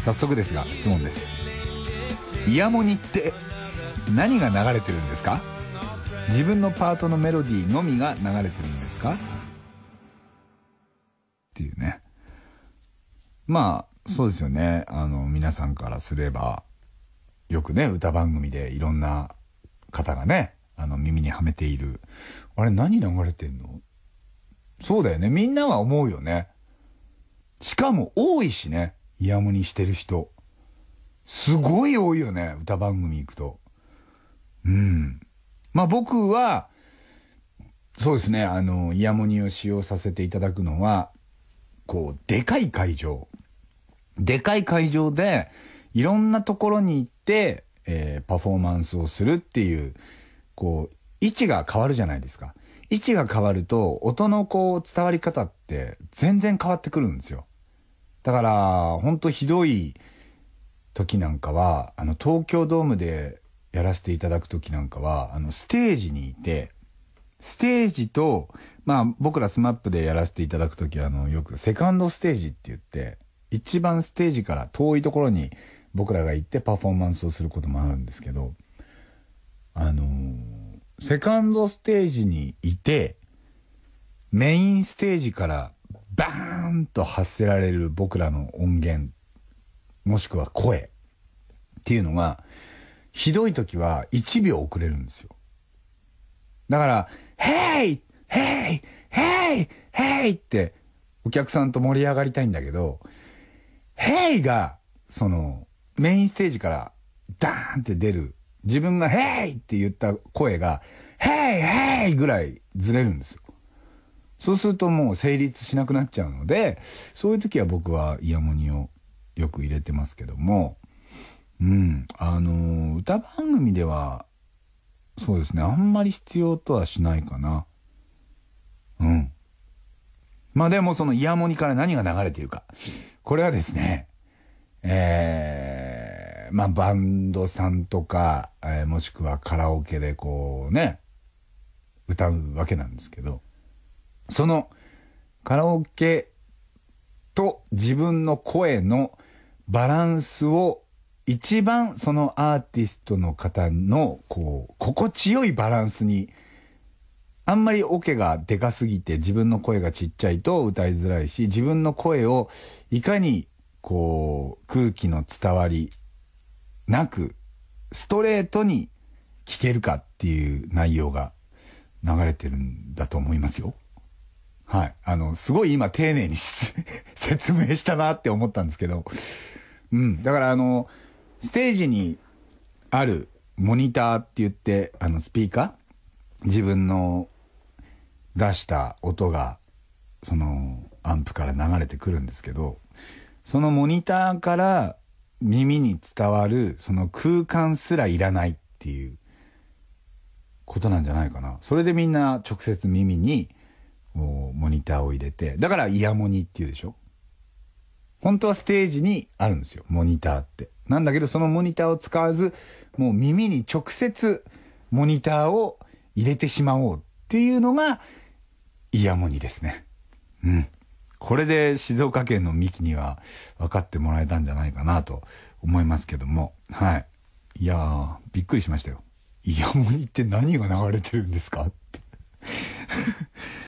早速ですが質問ですイヤモニって何が流れてるんですか自分のパートのメロディーのみが流れてるんですかっていうねまあそうですよねあの皆さんからすればよくね歌番組でいろんな方がねあの耳にはめているあれ何流れてんのそうだよねみんなは思うよねしかも多いしねイヤモニしてる人。すごい多いよね、歌番組行くと。うん。まあ僕は、そうですね、あの、イヤモニを使用させていただくのは、こう、でかい会場。でかい会場で、いろんなところに行って、えー、パフォーマンスをするっていう、こう、位置が変わるじゃないですか。位置が変わると、音のこう、伝わり方って全然変わってくるんですよ。だから本当ひどい時なんかはあの東京ドームでやらせていただく時なんかはあのステージにいてステージとまあ僕ら SMAP でやらせていただく時はあのよくセカンドステージって言って一番ステージから遠いところに僕らが行ってパフォーマンスをすることもあるんですけどあのセカンドステージにいてメインステージからバーンンと発せられる僕らの音源もしくは声っていうのがひどい時は1秒遅れるんですよだから「Hey! Hey! Hey! Hey!」ってお客さんと盛り上がりたいんだけど「h e がそのメインステージからダーンって出る自分が「Hey!」って言った声が「ヘイヘイ!」ぐらいずれるんですよそうするともう成立しなくなっちゃうので、そういう時は僕はイヤモニをよく入れてますけども、うん、あの、歌番組では、そうですね、あんまり必要とはしないかな。うん。まあでもそのイヤモニから何が流れているか。これはですね、えー、まあバンドさんとか、えー、もしくはカラオケでこうね、歌うわけなんですけど、そのカラオケと自分の声のバランスを一番そのアーティストの方のこう心地よいバランスにあんまりオ、ケがでかすぎて自分の声がちっちゃいと歌いづらいし自分の声をいかにこう空気の伝わりなくストレートに聞けるかっていう内容が流れてるんだと思いますよ。はい。あの、すごい今丁寧に 説明したなって思ったんですけど、うん。だからあの、ステージにあるモニターって言って、あの、スピーカー自分の出した音が、その、アンプから流れてくるんですけど、そのモニターから耳に伝わる、その空間すらいらないっていうことなんじゃないかな。それでみんな直接耳に、モニターを入れてだからイヤモニっていうでしょ本当はステージにあるんですよモニターってなんだけどそのモニターを使わずもう耳に直接モニターを入れてしまおうっていうのがイヤモニですねうんこれで静岡県の三木には分かってもらえたんじゃないかなと思いますけどもはいいやーびっくりしましたよイヤモニって何が流れてるんですかって